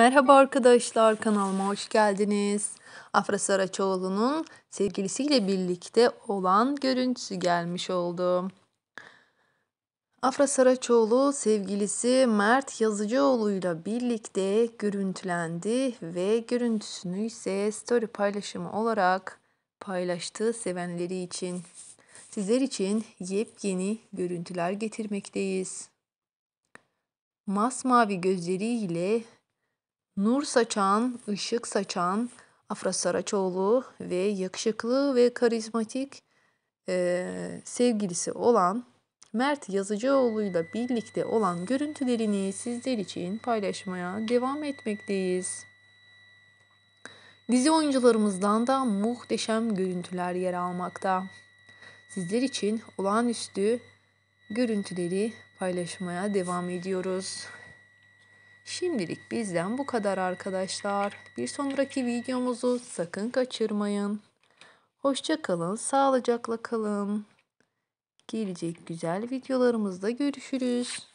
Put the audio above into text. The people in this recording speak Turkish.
Merhaba arkadaşlar kanalıma hoş geldiniz. Afra Saraçoğlu'nun sevgilisiyle birlikte olan görüntüsü gelmiş oldu. Afra Saraçoğlu sevgilisi Mert Yazıcıoğlu'yla birlikte görüntülendi ve görüntüsünü ise story paylaşımı olarak paylaştığı sevenleri için. Sizler için yepyeni görüntüler getirmekteyiz. Masmavi gözleriyle nur saçan, ışık saçan Afra Saraçoğlu ve yakışıklı ve karizmatik e, sevgilisi olan Mert Yazıcıoğlu'yla birlikte olan görüntülerini sizler için paylaşmaya devam etmekteyiz. Dizi oyuncularımızdan da muhteşem görüntüler yer almakta. Sizler için olağanüstü görüntüleri paylaşmaya devam ediyoruz. Şimdilik bizden bu kadar arkadaşlar. Bir sonraki videomuzu sakın kaçırmayın. Hoşçakalın, sağlıcakla kalın. Gelecek güzel videolarımızda görüşürüz.